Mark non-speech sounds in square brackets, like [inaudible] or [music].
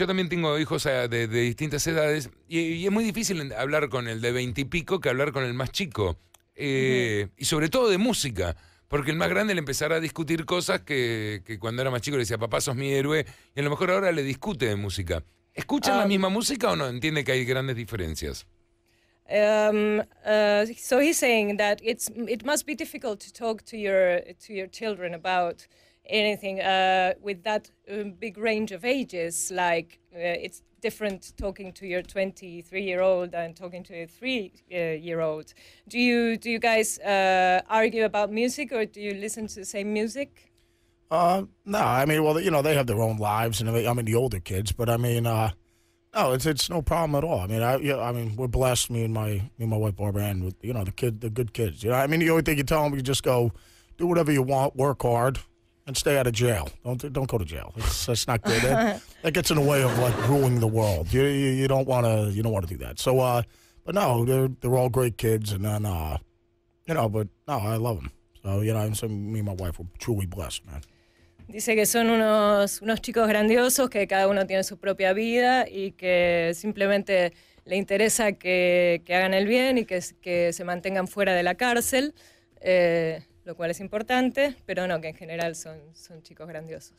Yo también tengo hijos eh, de, distintas edades y, es muy difícil hablar con el de veintipico que hablar con el más chico. Eh, y sobre todo de música. Porque el más grande le empezará a discutir cosas que, cuando era más chico le decía, papá, sos mi héroe, y a lo mejor ahora le discute de música. ¿Escuchan la ah. misma música o no? Entiende que hay grandes diferencias. Um, uh, so he's saying that it's, it must be difficult to talk to your children about anything uh, with that um, big range of ages. Like uh, it's different talking to your 23 year old and talking to a three year old. Do you do you guys uh, argue about music or do you listen to the same music? Uh, no, I mean, well, you know, they have their own lives, and they, I mean, the older kids, but I mean, uh, no, it's it's no problem at all. I mean, I yeah, I mean, we're blessed, me and my me and my wife Barbara and with you know the kid, the good kids. You know, I mean, the only thing you tell them, you just go, do whatever you want, work hard, and stay out of jail. Don't don't go to jail. It's, that's not good. That, [laughs] that, gets in the way of like ruling the world. You you, you don't want to you don't want to do that. So, uh, but no, they're they're all great kids, and then uh, you know, but no, I love them. So you know, so me and my wife were truly blessed, man. Dice que son unos, unos chicos grandiosos, que cada uno tiene su propia vida y que simplemente le interesa que, que hagan el bien y que, que se mantengan fuera de la cárcel. Eh, lo cual es importante, pero no, que en general son, son chicos grandiosos.